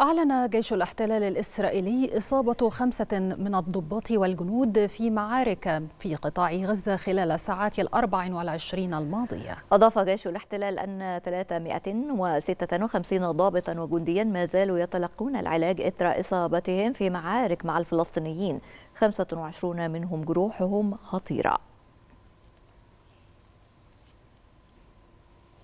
أعلن جيش الاحتلال الإسرائيلي إصابة خمسة من الضباط والجنود في معارك في قطاع غزة خلال الساعات الأربع والعشرين الماضية أضاف جيش الاحتلال أن 356 ضابطا وجنديا ما زالوا يتلقون العلاج إثر إصابتهم في معارك مع الفلسطينيين 25 منهم جروحهم خطيرة